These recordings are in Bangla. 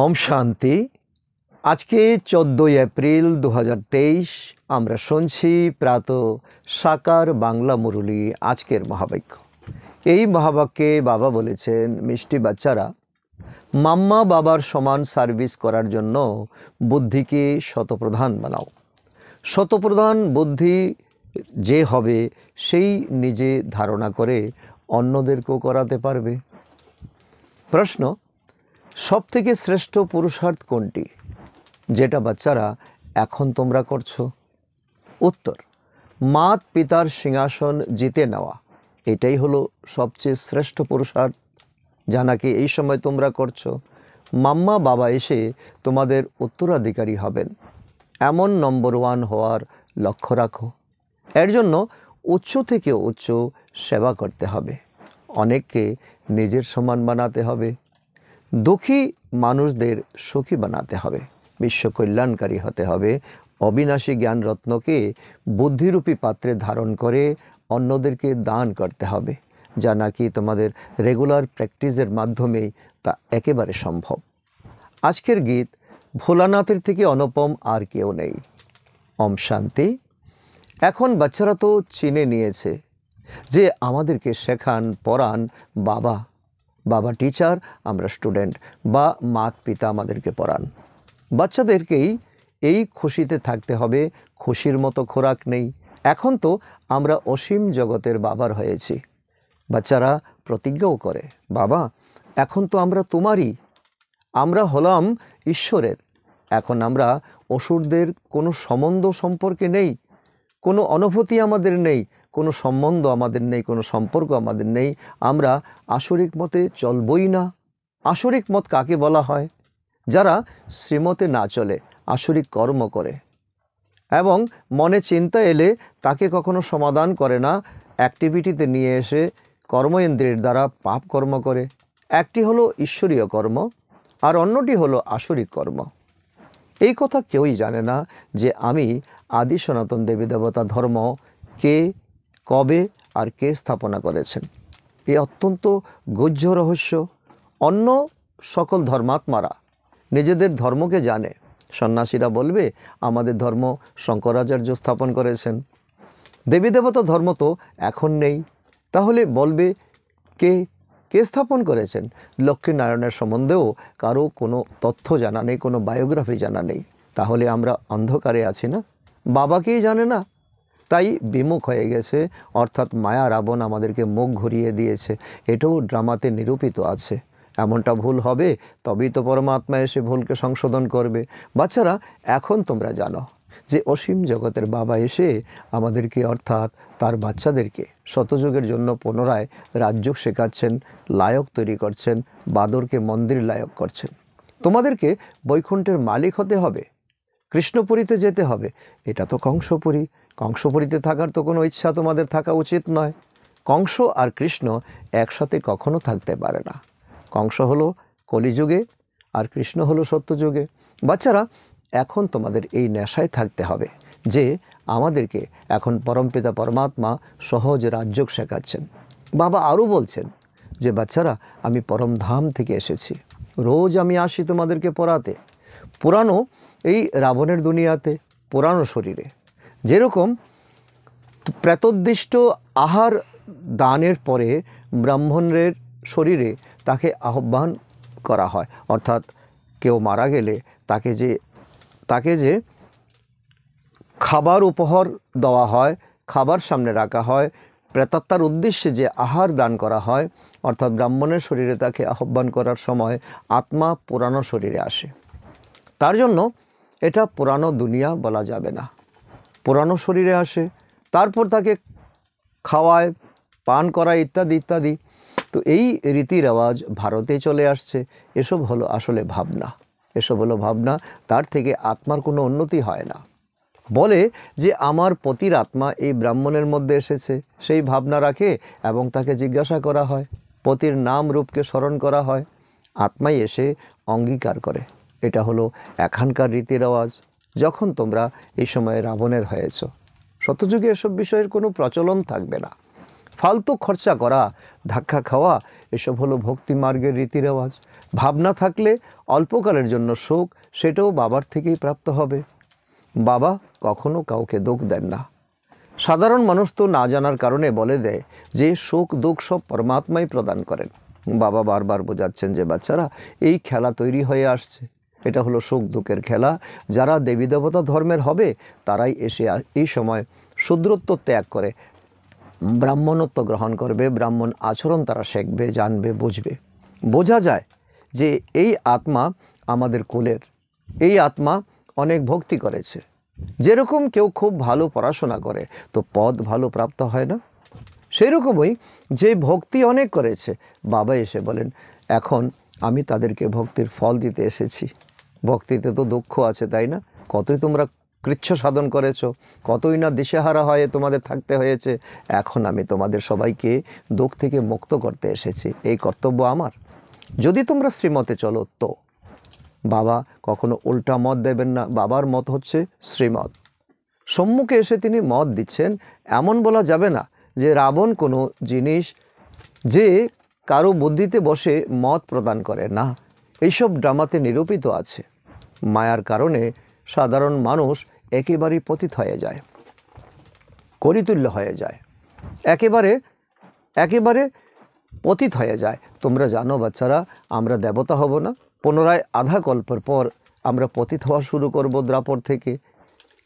ওম শান্তি আজকে চোদ্দোই এপ্রিল দু আমরা শুনছি প্রাত সাকার বাংলা মুরুলি আজকের মহাবাক্য এই মহাবাক্যে বাবা বলেছেন মিষ্টি বাচ্চারা মাম্মা বাবার সমান সার্ভিস করার জন্য বুদ্ধিকে শতপ্রধান বানাও শতপ্রধান বুদ্ধি যে হবে সেই নিজে ধারণা করে অন্যদেরকেও করাতে পারবে প্রশ্ন সব থেকে শ্রেষ্ঠ পুরুষার্থ কোনটি যেটা বাচ্চারা এখন তোমরা করছো উত্তর মাত পিতার সিংহাসন জিতে নেওয়া এটাই হলো সবচেয়ে শ্রেষ্ঠ পুরুষার্থ যা নাকি এই সময় তোমরা করছো মাম্মা বাবা এসে তোমাদের উত্তরাধিকারী হবেন এমন নম্বর ওয়ান হওয়ার লক্ষ্য রাখো এর জন্য উচ্চ থেকে উচ্চ সেবা করতে হবে অনেককে নিজের সমান বানাতে হবে দুঃখী মানুষদের সুখী বানাতে হবে বিশ্ব কল্যাণকারী হতে হবে অবিনাশী জ্ঞান রত্নকে বুদ্ধিরূপী পাত্রে ধারণ করে অন্যদেরকে দান করতে হবে যা নাকি তোমাদের রেগুলার প্র্যাকটিসের মাধ্যমেই তা একেবারে সম্ভব আজকের গীত ভোলানাথের থেকে অনুপম আর কেউ নেই অম শান্তি এখন বাচ্চারা তো চিনে নিয়েছে যে আমাদেরকে শেখান পড়ান বাবা বাবা টিচার আমরা স্টুডেন্ট বা মা পিতা আমাদেরকে পড়ান বাচ্চাদেরকেই এই খুশিতে থাকতে হবে খুশির মতো খোরাক নেই এখন তো আমরা অসীম জগতের বাবার হয়েছি বাচ্চারা প্রতিজ্ঞাও করে বাবা এখন তো আমরা তোমারই আমরা হলাম ঈশ্বরের এখন আমরা অসুরদের কোনো সম্বন্ধ সম্পর্কে নেই কোনো অনুভূতি আমাদের নেই কোনো সম্বন্ধ আমাদের নেই কোনো সম্পর্ক আমাদের নেই আমরা আসরিক মতে চলবই না আসরিক মত কাকে বলা হয় যারা শ্রীমতে না চলে আসরিক কর্ম করে এবং মনে চিন্তা এলে তাকে কখনো সমাধান করে না অ্যাক্টিভিটিতে নিয়ে এসে কর্মেন্দ্রের দ্বারা পাপ কর্ম করে একটি হলো ঈশ্বরীয় কর্ম আর অন্যটি হলো আসরিক কর্ম এই কথা কেউই জানে না যে আমি আদি সনাতন দেবী দেবতা ধর্ম কে কবে আর কে স্থাপনা করেছেন এ অত্যন্ত গহ্য রহস্য অন্য সকল ধর্মাত্মারা নিজেদের ধর্মকে জানে সন্ন্যাসীরা বলবে আমাদের ধর্ম শঙ্করাচার্য স্থাপন করেছেন দেবী দেবতা ধর্ম তো এখন নেই তাহলে বলবে কে কে স্থাপন করেছেন লক্ষ্মীনারায়ণের সম্বন্ধেও কারো কোনো তথ্য জানা নেই কোনো বায়োগ্রাফি জানা নেই তাহলে আমরা অন্ধকারে আছি না বাবাকেই জানে না তাই বিমুখ হয়ে গেছে অর্থাৎ মায়া রাবণ আমাদেরকে মুখ ঘুরিয়ে দিয়েছে এটাও ড্রামাতে নিরূপিত আছে এমনটা ভুল হবে তবেই তো পরমাত্মা এসে ভুলকে সংশোধন করবে বাচ্চারা এখন তোমরা জানো যে অসীম জগতের বাবা এসে আমাদেরকে অর্থাৎ তার বাচ্চাদেরকে শতযুগের জন্য পুনরায় রাজ্য শেখাচ্ছেন লায়ক তৈরি করছেন বাদরকে মন্দির লায়ক করছেন তোমাদেরকে বৈকুণ্ঠের মালিক হতে হবে কৃষ্ণপুরীতে যেতে হবে এটা তো কংসপুরী কংসপুরীতে থাকার তো কোনো ইচ্ছা তোমাদের থাকা উচিত নয় কংস আর কৃষ্ণ একসাথে কখনো থাকতে পারে না কংস হলো কলিযুগে আর কৃষ্ণ হলো সত্যযুগে বাচ্চারা এখন তোমাদের এই নেশায় থাকতে হবে যে আমাদেরকে এখন পরমপিতা পরমাত্মা সহজ রাজ্যক শেখাচ্ছেন বাবা আরও বলছেন যে বাচ্চারা আমি পরমধাম থেকে এসেছি রোজ আমি আসি তোমাদেরকে পড়াতে পুরানো এই রাবণের দুনিয়াতে পুরানো শরীরে যেরকম প্রেতোদ্দিষ্ট আহার দানের পরে ব্রাহ্মণের শরীরে তাকে আহ্বান করা হয় অর্থাৎ কেউ মারা গেলে তাকে যে তাকে যে খাবার উপহার দেওয়া হয় খাবার সামনে রাখা হয় প্রেতাত্মার উদ্দেশ্যে যে আহার দান করা হয় অর্থাৎ ব্রাহ্মণের শরীরে তাকে আহ্বান করার সময় আত্মা পুরানো শরীরে আসে তার জন্য এটা পুরানো দুনিয়া বলা যাবে না পুরানো শরীরে আসে তারপর তাকে খাওয়ায় পান করায় ইত্যাদি ইত্যাদি তো এই রীতি রেওয়াজ ভারতে চলে আসছে এসব হলো আসলে ভাবনা এসব হলো ভাবনা তার থেকে আত্মার কোনো উন্নতি হয় না বলে যে আমার পতির আত্মা এই ব্রাহ্মণের মধ্যে এসেছে সেই ভাবনা রাখে এবং তাকে জিজ্ঞাসা করা হয় পতির নাম রূপকে স্মরণ করা হয় আত্মাই এসে অঙ্গীকার করে এটা হলো এখানকার রীতির আওয়াজ যখন তোমরা এই সময়ে রাবণের হয়েছ শতযুগে এসব বিষয়ের কোনো প্রচলন থাকবে না ফালতু খরচা করা ধাক্কা খাওয়া এসব হলো ভক্তি মার্গের রীতির আওয়াজ ভাবনা থাকলে অল্পকালের জন্য শোক সেটাও বাবার থেকেই প্রাপ্ত হবে বাবা কখনো কাউকে দোখ দেন না সাধারণ মানুষ তো না জানার কারণে বলে দেয় যে শোক দোখ সব পরমাত্মাই প্রদান করেন বাবা বারবার বোঝাচ্ছেন যে বাচ্চারা এই খেলা তৈরি হয়ে আসছে এটা হলো সুখ দুঃখের খেলা যারা দেবী দেবতা ধর্মের হবে তারাই এসে এই সময় শূদ্রত্ব ত্যাগ করে ব্রাহ্মণত্ব গ্রহণ করবে ব্রাহ্মণ আচরণ তারা শিখবে জানবে বুঝবে বোঝা যায় যে এই আত্মা আমাদের কোলের এই আত্মা অনেক ভক্তি করেছে যেরকম কেউ খুব ভালো পড়াশোনা করে তো পদ ভালো প্রাপ্ত হয় না সেই রকমই যে ভক্তি অনেক করেছে বাবা এসে বলেন এখন আমি তাদেরকে ভক্তির ফল দিতে এসেছি ভক্তিতে তো দুঃখ আছে তাই না কতই তোমরা কৃচ্ছ সাধন করেছ কতই না দিশেহারা হয়ে তোমাদের থাকতে হয়েছে এখন আমি তোমাদের সবাইকে দুঃখ থেকে মুক্ত করতে এসেছি এই কর্তব্য আমার যদি তোমরা শ্রীমতে চলো তো বাবা কখনো উল্টা মত দেবেন না বাবার মত হচ্ছে শ্রীমত সম্মুখে এসে তিনি মত দিচ্ছেন এমন বলা যাবে না যে রাবণ কোনো জিনিস যে কারো বুদ্ধিতে বসে মত প্রদান করে না এইসব ড্রামাতে নিরূপিত আছে মায়ার কারণে সাধারণ মানুষ একেবারে পতিত হয়ে যায় করিতুল্য হয়ে যায় একেবারে একেবারে পতিত হয়ে যায় তোমরা জানো বাচ্চারা আমরা দেবতা হব না পুনরায় আধা কল্পের পর আমরা পতিত হওয়া শুরু করব দ্রাপর থেকে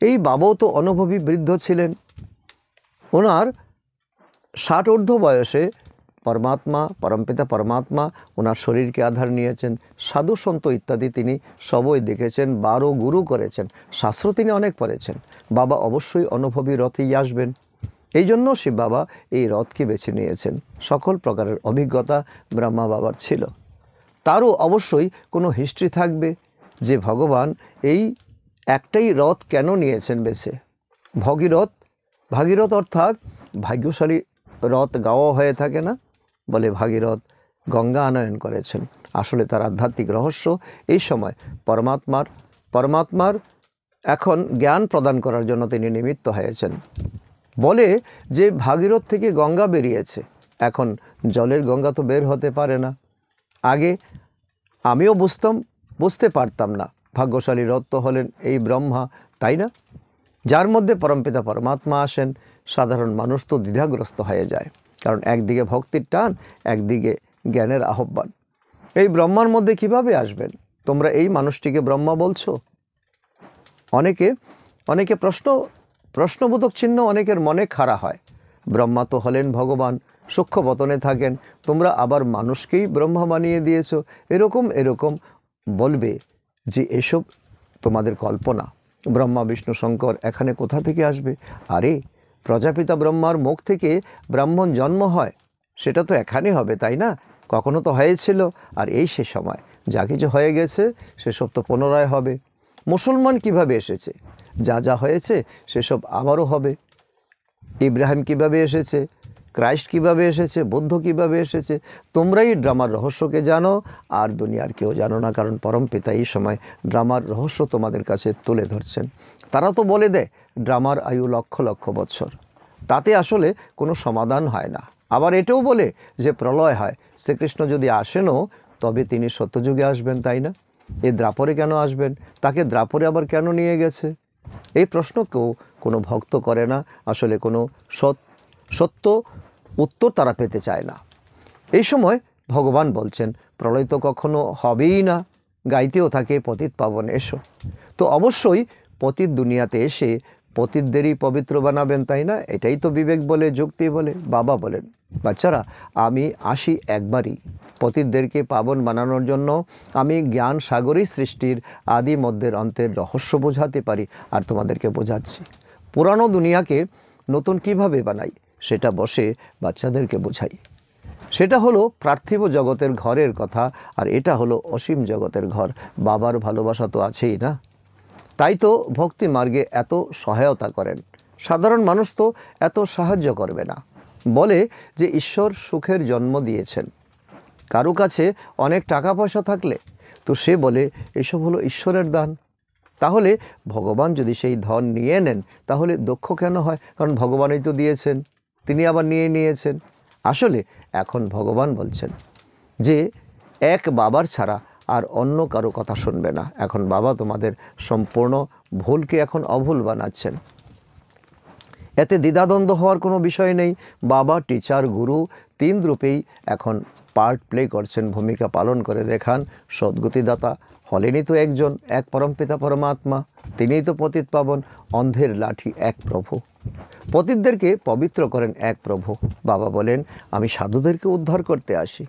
এই বাবাও তো অনুভবী বৃদ্ধ ছিলেন ওনার ষাট ঊর্ধ্ব বয়সে পরমাত্মা পরমপিতা পরমাত্মা ওনার শরীরকে আধার নিয়েছেন সাধু সন্ত ইত্যাদি তিনি সবই দেখেছেন বারো গুরু করেছেন শাস্ত্র তিনি অনেক পড়েছেন বাবা অবশ্যই অনুভবী রথেই আসবেন এই জন্য শিব বাবা এই রথকে বেছে নিয়েছেন সকল প্রকারের অভিজ্ঞতা ব্রহ্মা বাবার ছিল তারও অবশ্যই কোনো হিস্ট্রি থাকবে যে ভগবান এই একটাই রথ কেন নিয়েছেন বেছে ভগীরথ ভাগীরথ অর্থাৎ ভাগ্যশালী রথ গাওয়া হয়ে থাকে না বলে ভাগীরথ গঙ্গা আনয়ন করেছেন আসলে তার আধ্যাত্মিক রহস্য এই সময় পরমাত্মার পরমাত্মার এখন জ্ঞান প্রদান করার জন্য তিনি নিমিত্ত হয়েছেন বলে যে ভাগীরথ থেকে গঙ্গা বেরিয়েছে এখন জলের গঙ্গা তো বের হতে পারে না আগে আমিও বুঝতাম বুঝতে পারতাম না ভাগ্যশালী রত্ন হলেন এই ব্রহ্মা তাই না যার মধ্যে পরমপিতা পরমাত্মা আসেন সাধারণ মানুষ তো দ্বিধাগ্রস্ত হয়ে যায় কারণ একদিকে ভক্তির টান একদিকে জ্ঞানের আহ্বান এই ব্রহ্মার মধ্যে কিভাবে আসবেন তোমরা এই মানুষটিকে ব্রহ্মা বলছো অনেকে অনেকে প্রশ্ন প্রশ্নবোধক চিহ্ন অনেকের মনে খাড়া হয় ব্রহ্মা তো হলেন ভগবান সূক্ষ্ম বতনে থাকেন তোমরা আবার মানুষকেই ব্রহ্মা বানিয়ে দিয়েছ এরকম এরকম বলবে যে এসব তোমাদের কল্পনা ব্রহ্মা বিষ্ণু শঙ্কর এখানে কোথা থেকে আসবে আরে প্রজাপিতা ব্রহ্মার মুখ থেকে ব্রাহ্মণ জন্ম হয় সেটা তো এখানে হবে তাই না কখনো তো হয়েছিল আর এই সে সময় যা কিছু হয়ে গেছে সেসব তো পুনরায় হবে মুসলমান কিভাবে এসেছে যা যা হয়েছে সেসব আবারও হবে ইব্রাহিম কিভাবে এসেছে ক্রাইস্ট কিভাবে এসেছে বৌদ্ধ কিভাবে এসেছে তোমরাই ড্রামার রহস্যকে জানো আর দুনিয়ার কেউ জানো না কারণ পরম পিতা এই সময় ড্রামার রহস্য তোমাদের কাছে তুলে ধরছেন তারা তো বলে দেয় ড্রামার আয়ু লক্ষ লক্ষ বছর তাতে আসলে কোনো সমাধান হয় না আবার এটাও বলে যে প্রলয় হয় শ্রীকৃষ্ণ যদি আসেনও তবে তিনি সত্যযুগে আসবেন তাই না এ দ্রাপরে কেন আসবেন তাকে দ্রাপরে আবার কেন নিয়ে গেছে এই প্রশ্ন কেউ কোনো ভক্ত করে না আসলে কোনো সত্য উত্তর তারা পেতে চায় না এই সময় ভগবান বলছেন প্রলয় তো কখনো হবেই না গাইতেও থাকে পতিত পাবন এসো তো অবশ্যই পতির দুনিয়াতে এসে পতিরদেরই পবিত্র বানাবেন তাই না এটাই তো বিবেক বলে যুক্তি বলে বাবা বলেন বাচ্চারা আমি আসি একবারই পতিরদেরকে পাবন বানানোর জন্য আমি জ্ঞান সাগরী সৃষ্টির আদি মধ্যের অন্তের রহস্য বোঝাতে পারি আর তোমাদেরকে বোঝাচ্ছি পুরানো দুনিয়াকে নতুন কিভাবে বানাই সেটা বসে বাচ্চাদেরকে বোঝাই সেটা হলো পার্থিব জগতের ঘরের কথা আর এটা হলো অসীম জগতের ঘর বাবার ভালোবাসা তো আছেই না তাই তো ভক্তি মার্গে এত সহায়তা করেন সাধারণ মানুষ তো এত সাহায্য করবে না বলে যে ঈশ্বর সুখের জন্ম দিয়েছেন কারো কাছে অনেক টাকা পয়সা থাকলে তো সে বলে এসব হলো ঈশ্বরের দান তাহলে ভগবান যদি সেই ধন নিয়ে নেন তাহলে দক্ষ কেন হয় কারণ ভগবানই তো দিয়েছেন তিনি আবার নিয়ে নিয়েছেন আসলে এখন ভগবান বলছেন যে এক বাবার ছাড়া আর অন্য কারো কথা শুনবে না এখন বাবা তোমাদের সম্পূর্ণ ভুলকে এখন অভুল বানাচ্ছেন এতে দ্বিধাদ্বন্দ্ব হওয়ার কোনো বিষয় নেই বাবা টিচার গুরু তিন রূপেই এখন পার্ট প্লে করছেন ভূমিকা পালন করে দেখান সদ্গতিদাতা হলেনই তো একজন এক পিতা পরমাত্মা তিনিই তো পতিত পাবন অন্ধের লাঠি এক প্রভু পতিতদেরকে পবিত্র করেন এক প্রভু বাবা বলেন আমি সাধুদেরকে উদ্ধার করতে আসি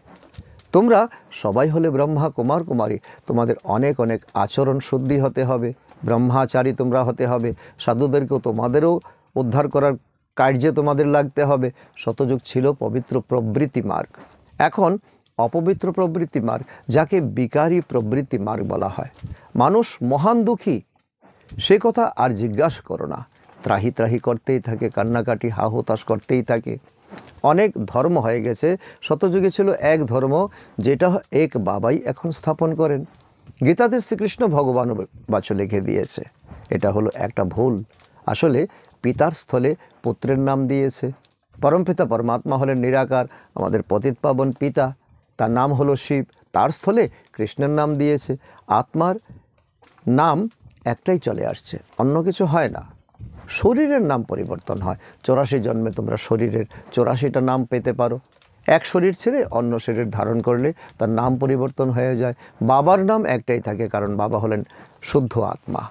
তোমরা সবাই হলে ব্রহ্মা কুমার কুমারী তোমাদের অনেক অনেক আচরণ শুদ্ধি হতে হবে ব্রহ্মাচারী তোমরা হতে হবে সাধুদেরকেও তোমাদেরও উদ্ধার করার কার্যে তোমাদের লাগতে হবে শতযুগ ছিল পবিত্র প্রবৃত্তি মার্গ এখন অপবিত্র প্রবৃত্তি মার্গ যাকে বিকারী প্রবৃত্তি মার্গ বলা হয় মানুষ মহান দুঃখী সে কথা আর জিজ্ঞাসা করো না ত্রাহি ত্রাহি করতেই থাকে কান্নাকাটি হাহতাশ করতেই থাকে অনেক ধর্ম হয়ে গেছে শতযুগে ছিল এক ধর্ম যেটা এক বাবাই এখন স্থাপন করেন গীতাতে শ্রীকৃষ্ণ ভগবান বাচ লিখে দিয়েছে এটা হলো একটা ভুল আসলে পিতার স্থলে পুত্রের নাম দিয়েছে পরমপিতা পরমাত্মা হলেন নিরাকার আমাদের পতিত পাবন পিতা তার নাম হলো শিব তার স্থলে কৃষ্ণের নাম দিয়েছে আত্মার নাম একটাই চলে আসছে অন্য কিছু হয় না শরীরের নাম পরিবর্তন হয় চৌরাশি জন্মে তোমরা শরীরের চৌরাশিটা নাম পেতে পারো এক শরীর ছেড়ে অন্য শরীর ধারণ করলে তার নাম পরিবর্তন হয়ে যায় বাবার নাম একটাই থাকে কারণ বাবা হলেন শুদ্ধ আত্মা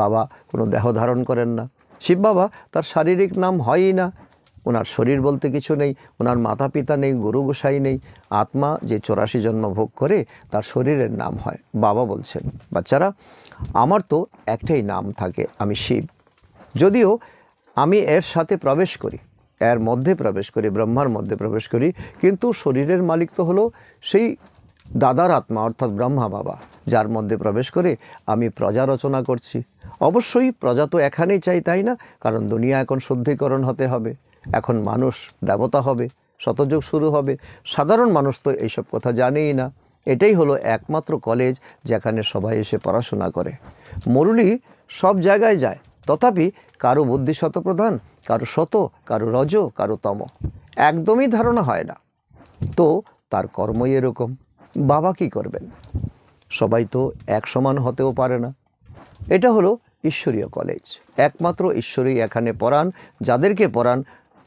বাবা কোনো দেহ ধারণ করেন না শিব বাবা তার শারীরিক নাম হয়ই না ওনার শরীর বলতে কিছু নেই ওনার মাতা পিতা নেই গুরু গোসাই নেই আত্মা যে চৌরাশি জন্ম ভোগ করে তার শরীরের নাম হয় বাবা বলছেন বাচ্চারা আমার তো একটাই নাম থাকে আমি শিব যদিও আমি এর সাথে প্রবেশ করি এর মধ্যে প্রবেশ করি ব্রহ্মার মধ্যে প্রবেশ করি কিন্তু শরীরের মালিক তো হলো সেই দাদার আত্মা অর্থাৎ ব্রহ্মা বাবা যার মধ্যে প্রবেশ করে আমি প্রজা রচনা করছি অবশ্যই প্রজা তো এখানেই চাই তাই না কারণ দুনিয়া এখন শুদ্ধিকরণ হতে হবে এখন মানুষ দেবতা হবে শতযোগ শুরু হবে সাধারণ মানুষ তো এইসব কথা জানেই না এটাই হলো একমাত্র কলেজ যেখানে সবাই এসে পড়াশোনা করে মরুলি সব জায়গায় যায় তথাপি কারো বুদ্ধি শতপ্রধান কারো শত কারো রজ কারো তম একদমই ধারণা হয় না তো তার কর্মই এরকম বাবা কি করবেন সবাই তো এক সমান হতেও পারে না এটা হলো ঈশ্বরীয় কলেজ একমাত্র ঈশ্বরই এখানে পড়ান যাদেরকে পড়ান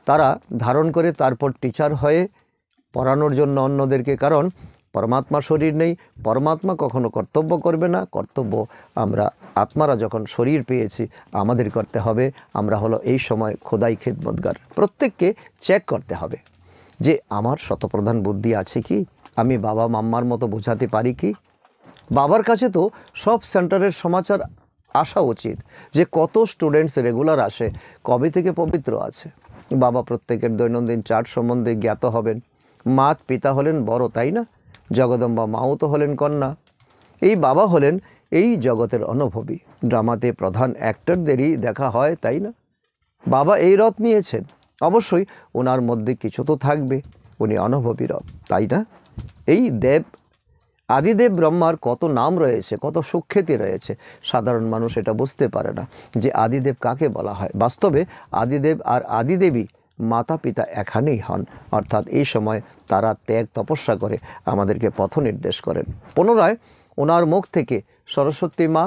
তারা ধারণ করে তারপর টিচার হয়ে পড়ানোর জন্য অন্যদেরকে কারণ পরমাত্মা শরীর নেই পরমাত্মা কখনো কর্তব্য করবে না কর্তব্য আমরা আত্মারা যখন শরীর পেয়েছি আমাদের করতে হবে আমরা হলো এই সময় খোদাই খেদমতগার প্রত্যেককে চেক করতে হবে যে আমার শতপ্রধান বুদ্ধি আছে কি আমি বাবা মাম্মার মতো বোঝাতে পারি কি বাবার কাছে তো সব সেন্টারের সমাচার আসা উচিত যে কত স্টুডেন্টস রেগুলার আসে কবে থেকে পবিত্র আছে বাবা প্রত্যেকের দৈনন্দিন চার্ট সম্বন্ধে জ্ঞাত হবেন মাত পিতা হলেন বড় তাই না জগদম্বা মাও তো হলেন কন্যা এই বাবা হলেন এই জগতের অনুভবী ড্রামাতে প্রধান অ্যাক্টরদেরই দেখা হয় তাই না বাবা এই রথ নিয়েছেন অবশ্যই ওনার মধ্যে কিছু তো থাকবে উনি অনুভবী রথ তাই না এই দেব আদিদেব ব্রহ্মার কত নাম রয়েছে কত সুখ্যাতি রয়েছে সাধারণ মানুষ এটা বুঝতে পারে না যে আদিদেব কাকে বলা হয় বাস্তবে আদিদেব আর আদিদেবী মাতা পিতা এখানেই হন অর্থাৎ এই সময় তারা ত্যাগ তপস্যা করে আমাদেরকে পথ নির্দেশ করেন পুনরায় ওনার মুখ থেকে সরস্বতী মা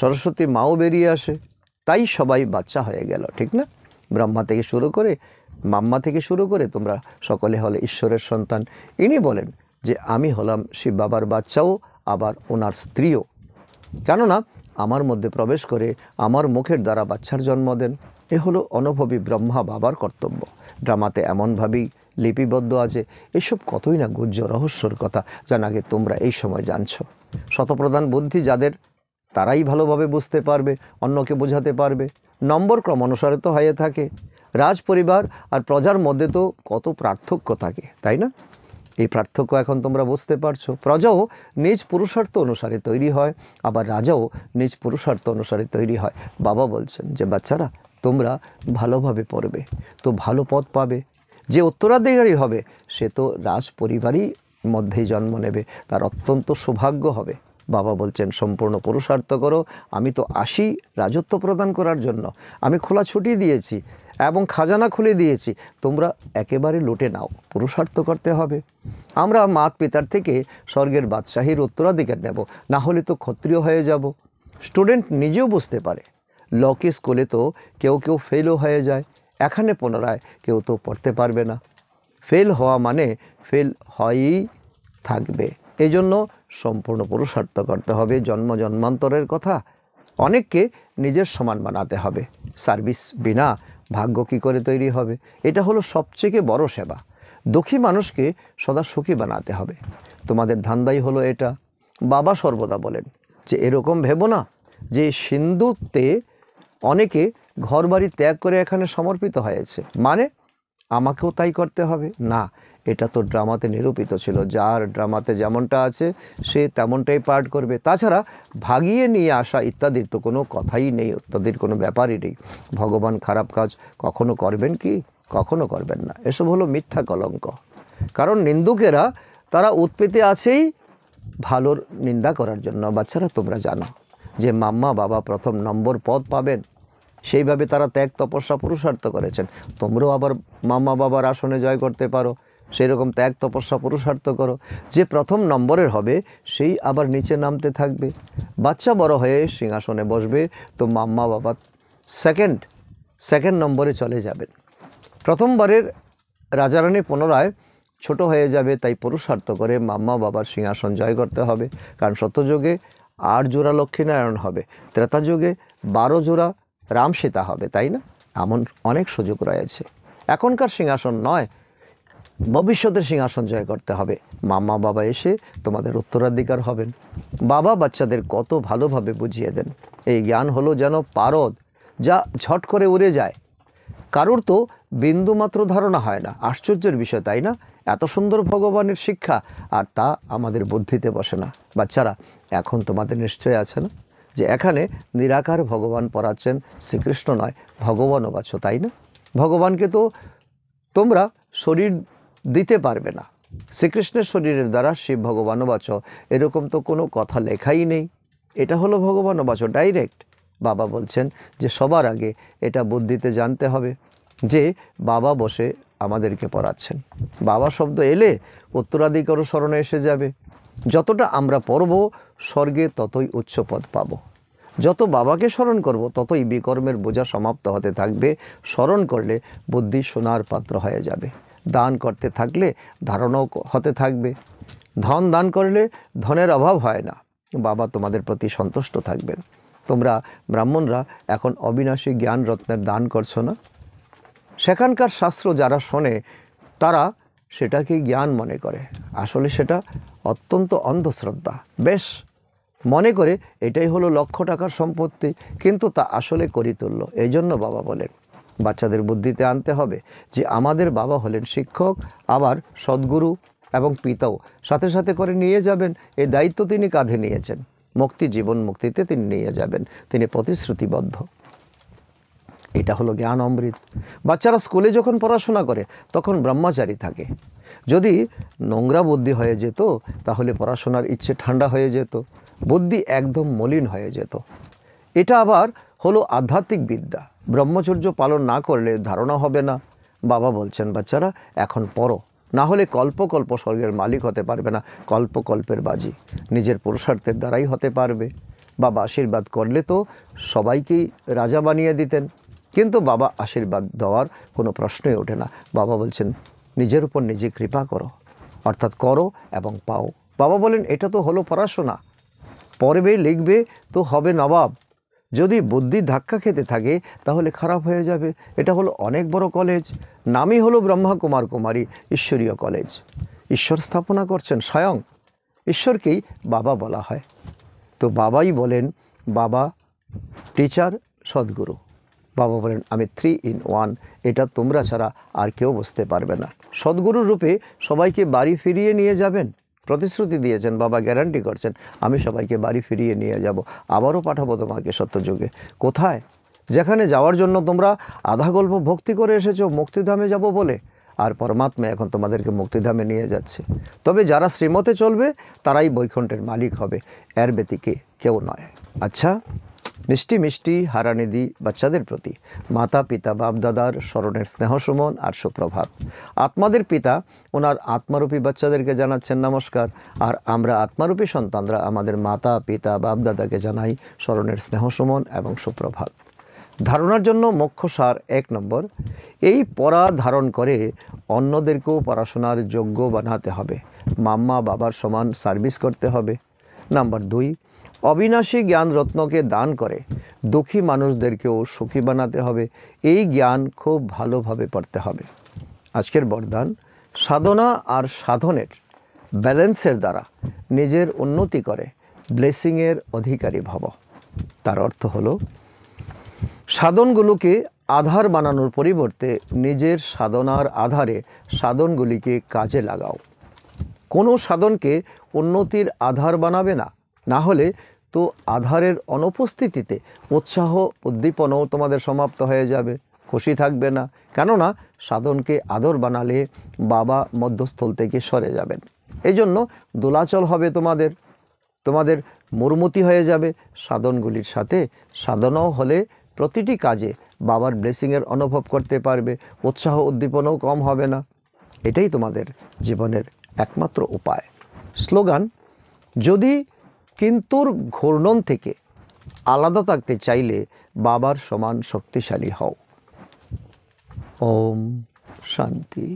সরস্বতী মাও বেরিয়ে আসে তাই সবাই বাচ্চা হয়ে গেল ঠিক না ব্রহ্মা থেকে শুরু করে মাম্মা থেকে শুরু করে তোমরা সকলে হলে ঈশ্বরের সন্তান ইনি বলেন যে আমি হলাম শিব বাবার বাচ্চাও আবার ওনার স্ত্রীও কেননা আমার মধ্যে প্রবেশ করে আমার মুখের দ্বারা বাচ্চার জন্ম দেন এ হলো অনুভবী ব্রহ্মা বাবার কর্তব্য ড্রামাতে এমনভাবেই লিপিবদ্ধ আছে এসব কতই না গুজ্জ রহস্যর কথা যা নাকি তোমরা এই সময় জানছ শতপ্রধান বুদ্ধি যাদের তারাই ভালোভাবে বুঝতে পারবে অন্যকে বোঝাতে পারবে নম্বর ক্রম অনুসারে তো হয়ে থাকে রাজ পরিবার আর প্রজার মধ্যে তো কত পার্থক্য থাকে তাই না এই পার্থক্য এখন তোমরা বুঝতে পারছো প্রজাও নিজ পুরুষার্থ অনুসারে তৈরি হয় আবার রাজাও নিজ পুরুষার্থ অনুসারে তৈরি হয় বাবা বলছেন যে বাচ্চারা তোমরা ভালোভাবে পড়বে তো ভালো পথ পাবে যে উত্তরাধিকারী হবে সে তো রাজ পরিবারই মধ্যেই জন্ম নেবে তার অত্যন্ত সৌভাগ্য হবে বাবা বলছেন সম্পূর্ণ পুরুষার্থ করো আমি তো আসি রাজত্ব প্রদান করার জন্য আমি খোলা ছুটি দিয়েছি এবং খাজানা খুলে দিয়েছি তোমরা একেবারে লুটে নাও পুরুষার্থ করতে হবে আমরা মাত পিতার থেকে স্বর্গের বাদশাহীর উত্তরাধিকার নেব না হলে তো ক্ষত্রিয় হয়ে যাব স্টুডেন্ট নিজেও বুঝতে পারে লকে স্কুলে তো কেউ কেউ ফেলও হয়ে যায় এখানে পুনরায় কেউ তো পড়তে পারবে না ফেল হওয়া মানে ফেল হয়েই থাকবে এই জন্য সম্পূর্ণ পুরুষার্থ করতে হবে জন্ম জন্মান্তরের কথা অনেককে নিজের সমান বানাতে হবে সার্ভিস বিনা ভাগ্য কী করে তৈরি হবে এটা হলো সবচেয়ে বড় সেবা দুঃখী মানুষকে সদা সুখী বানাতে হবে তোমাদের ধান্দাই হলো এটা বাবা সর্বদা বলেন যে এরকম ভেবো না যে সিন্ধুতে অনেকে ঘর বাড়ি ত্যাগ করে এখানে সমর্পিত হয়েছে মানে আমাকেও তাই করতে হবে না এটা তো ড্রামাতে নিরূপিত ছিল যার ড্রামাতে যেমনটা আছে সে তেমনটাই পাঠ করবে তাছাড়া ভাগিয়ে নিয়ে আসা ইত্যাদির তো কোনো কথাই নেই ইত্যাদির কোনো ব্যাপারই নেই ভগবান খারাপ কাজ কখনো করবেন কি কখনো করবেন না এসব হলো মিথ্যা কলঙ্ক কারণ নিন্দুকেরা তারা উৎপেতে আছেই ভালোর নিন্দা করার জন্য বাচ্চারা তোমরা জানো যে মাম্মা বাবা প্রথম নম্বর পদ পাবেন সেইভাবে তারা ত্যাগ তপস্যা পুরুষার্থ করেছেন তোমরাও আবার মামা বাবার আসনে জয় করতে পারো সেই রকম ত্যাগ তপস্যা পুরুষার্থ করো যে প্রথম নম্বরের হবে সেই আবার নিচে নামতে থাকবে বাচ্চা বড় হয়ে সিংহাসনে বসবে তো মাম্মা বাবা সেকেন্ড সেকেন্ড নম্বরে চলে যাবেন প্রথমবারের রাজারানী পুনরায় ছোট হয়ে যাবে তাই পুরুষার্থ করে মাম্মা বাবার সিংহাসন জয় করতে হবে কারণ সত্যযুগে আট জোড়া লক্ষ্মীনারায়ণ হবে ত্রেতা যুগে বারো জোড়া রাম সীতা হবে তাই না এমন অনেক সুযোগ রয়েছে এখনকার সিংহাসন নয় ভবিষ্যতের সিংহাসন জয় করতে হবে মামা বাবা এসে তোমাদের উত্তরাধিকার হবেন বাবা বাচ্চাদের কত ভালোভাবে বুঝিয়ে দেন এই জ্ঞান হলো যেন পারদ যা ঝট করে উড়ে যায় কারোর তো বিন্দুমাত্র ধারণা হয় না আশ্চর্যের বিষয় তাই না এত সুন্দর ভগবানের শিক্ষা আর তা আমাদের বুদ্ধিতে বসে না বাচ্চারা এখন তোমাদের নিশ্চয় আছে না যে এখানে নিরাকার ভগবান পড়াচ্ছেন শ্রীকৃষ্ণ নয় ভগবানও বাছো তাই না ভগবানকে তো তোমরা শরীর দিতে পারবে না শ্রীকৃষ্ণের শরীরের দ্বারা শিব ভগবানও বাছ এরকম তো কোনো কথা লেখাই নেই এটা হলো ভগবানও বাছ ডাইরেক্ট বাবা বলছেন যে সবার আগে এটা বুদ্ধিতে জানতে হবে যে বাবা বসে আমাদেরকে পড়াচ্ছেন বাবা শব্দ এলে উত্তরাধিকারও স্মরণে এসে যাবে যতটা আমরা পড়ব স্বর্গে ততই উচ্চ পদ পাব যত বাবাকে স্মরণ করব ততই বিকর্মের বোঝা সমাপ্ত হতে থাকবে স্মরণ করলে বুদ্ধি সোনার পাত্র হয়ে যাবে দান করতে থাকলে ধারণাও হতে থাকবে ধন দান করলে ধনের অভাব হয় না বাবা তোমাদের প্রতি সন্তুষ্ট থাকবেন তোমরা ব্রাহ্মণরা এখন অবিনাশী জ্ঞান রত্নের দান করছো না সেখানকার শাস্ত্র যারা শোনে তারা সেটাকে জ্ঞান মনে করে আসলে সেটা অত্যন্ত অন্ধশ্রদ্ধা বেশ মনে করে এটাই হলো লক্ষ টাকার সম্পত্তি কিন্তু তা আসলে তুলল এই জন্য বাবা বলেন বাচ্চাদের বুদ্ধিতে আনতে হবে যে আমাদের বাবা হলেন শিক্ষক আবার সদ্গুরু এবং পিতাও সাথে সাথে করে নিয়ে যাবেন এই দায়িত্ব তিনি কাঁধে নিয়েছেন মুক্তি জীবন মুক্তিতে তিনি নিয়ে যাবেন তিনি প্রতিশ্রুতিবদ্ধ এটা হলো জ্ঞান অমৃত বাচ্চারা স্কুলে যখন পড়াশোনা করে তখন ব্রহ্মচারী থাকে যদি নোংরা বুদ্ধি হয়ে যেত তাহলে পড়াশোনার ইচ্ছে ঠান্ডা হয়ে যেত বুদ্ধি একদম মলিন হয়ে যেত এটা আবার হলো আধ্যাত্মিক বিদ্যা ব্রহ্মচর্য পালন না করলে ধারণা হবে না বাবা বলছেন বাচ্চারা এখন পড়ো না হলে কল্পকল্প স্বর্গের মালিক হতে পারবে না কল্পকল্পের বাজি নিজের পুরুষার্থের দ্বারাই হতে পারবে বাবা আশীর্বাদ করলে তো সবাইকেই রাজা বানিয়ে দিতেন কিন্তু বাবা আশীর্বাদ দেওয়ার কোনো প্রশ্নই ওঠে না বাবা বলছেন নিজের উপর নিজে কৃপা করো অর্থাৎ করো এবং পাও বাবা বলেন এটা তো হলো পড়াশোনা পড়বে লিখবে তো হবে নবাব যদি বুদ্ধি ধাক্কা খেতে থাকে তাহলে খারাপ হয়ে যাবে এটা হলো অনেক বড় কলেজ নামই হলো ব্রহ্মা কুমার কুমারী ঈশ্বরীয় কলেজ ঈশ্বর স্থাপনা করছেন স্বয়ং ঈশ্বরকেই বাবা বলা হয় তো বাবাই বলেন বাবা টিচার সদ্গুরু বাবা বলেন আমি থ্রি ইন ওয়ান এটা তোমরা ছাড়া আর কেউ বুঝতে পারবে না সদ্গুরুর রূপে সবাইকে বাড়ি ফিরিয়ে নিয়ে যাবেন প্রতিশ্রুতি দিয়েছেন বাবা গ্যারান্টি করছেন আমি সবাইকে বাড়ি ফিরিয়ে নিয়ে যাব আবারও পাঠাবো তোমাকে সত্যযুগে কোথায় যেখানে যাওয়ার জন্য তোমরা আধা গল্প ভক্তি করে এসেছো মুক্তিধামে যাব বলে আর পরমাত্মা এখন তোমাদেরকে মুক্তিধামে নিয়ে যাচ্ছে তবে যারা শ্রীমতে চলবে তারাই বৈকুণ্ঠের মালিক হবে এর ব্যতিকে কেউ নয় আচ্ছা মিষ্টি মিষ্টি হারানিধি বাচ্চাদের প্রতি মাতা পিতা বাপদাদার স্মরণের স্নেহসুমন আর সুপ্রভাত আত্মাদের পিতা ওনার আত্মারূপী বাচ্চাদেরকে জানাচ্ছেন নমস্কার আর আমরা আত্মারূপী সন্তানরা আমাদের মাতা পিতা বাপদাদাকে জানাই স্মরণের স্নেহসুমন এবং সুপ্রভাত ধারণার জন্য মুখ্য সার এক নম্বর এই পড়া ধারণ করে অন্যদেরকেও পড়াশোনার যোগ্য বানাতে হবে মাম্মা বাবার সমান সার্ভিস করতে হবে নাম্বার দুই অবিনাশী জ্ঞান রত্নকে দান করে দুঃখী মানুষদেরকেও সুখী বানাতে হবে এই জ্ঞান খুব ভালোভাবে পড়তে হবে আজকের বরদান সাধনা আর সাধনের ব্যালেন্সের দ্বারা নিজের উন্নতি করে ব্লেসিংয়ের অধিকারী ভাব তার অর্থ হলো সাধনগুলোকে আধার বানানোর পরিবর্তে নিজের সাধনার আধারে সাধনগুলিকে কাজে লাগাও কোনো সাধনকে উন্নতির আধার বানাবে না না হলে তো আধারের অনুপস্থিতিতে উৎসাহ উদ্দীপনাও তোমাদের সমাপ্ত হয়ে যাবে খুশি থাকবে না কেননা সাধনকে আদর বানালে বাবা মধ্যস্থল থেকে সরে যাবেন এই জন্য দোলাচল হবে তোমাদের তোমাদের মুরমতি হয়ে যাবে সাধনগুলির সাথে সাধনাও হলে প্রতিটি কাজে বাবার ব্লেসিংয়ের অনুভব করতে পারবে উৎসাহ উদ্দীপনাও কম হবে না এটাই তোমাদের জীবনের একমাত্র উপায় স্লোগান যদি কিন্তুর ঘূর্ণন থেকে আলাদা থাকতে চাইলে বাবার সমান শক্তিশালী হও ওম শান্তি